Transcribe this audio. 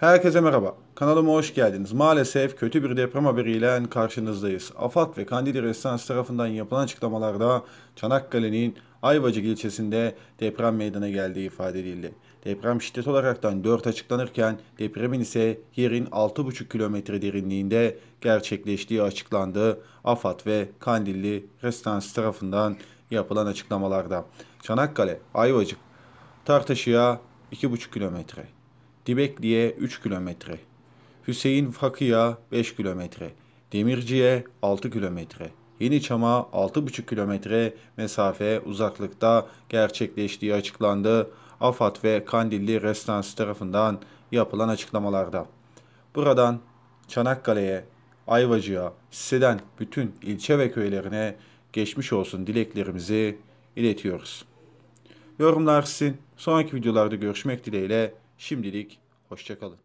Herkese merhaba. Kanalıma hoş geldiniz. Maalesef kötü bir deprem haberiyle karşınızdayız. AFAD ve Kandili Restans tarafından yapılan açıklamalarda Çanakkale'nin Ayvacık ilçesinde deprem meydana geldiği ifade edildi. Deprem şiddet olaraktan 4 açıklanırken depremin ise yerin 6,5 kilometre derinliğinde gerçekleştiği açıklandı. AFAD ve Kandilli Restans tarafından yapılan açıklamalarda. Çanakkale, Ayvacık, Tartaşı'ya 2,5 kilometre. Dibekli'ye 3 kilometre, Hüseyin Fakı'ya 5 kilometre, Demirci'ye 6 kilometre, yeni çama 6,5 kilometre mesafe uzaklıkta gerçekleştiği açıklandı AFAD ve Kandilli Restansı tarafından yapılan açıklamalarda. Buradan Çanakkale'ye, Ayvacı'ya, Sise'den bütün ilçe ve köylerine geçmiş olsun dileklerimizi iletiyoruz. Yorumlar sizin. Sonraki videolarda görüşmek dileğiyle. Şimdilik hoşçakalın.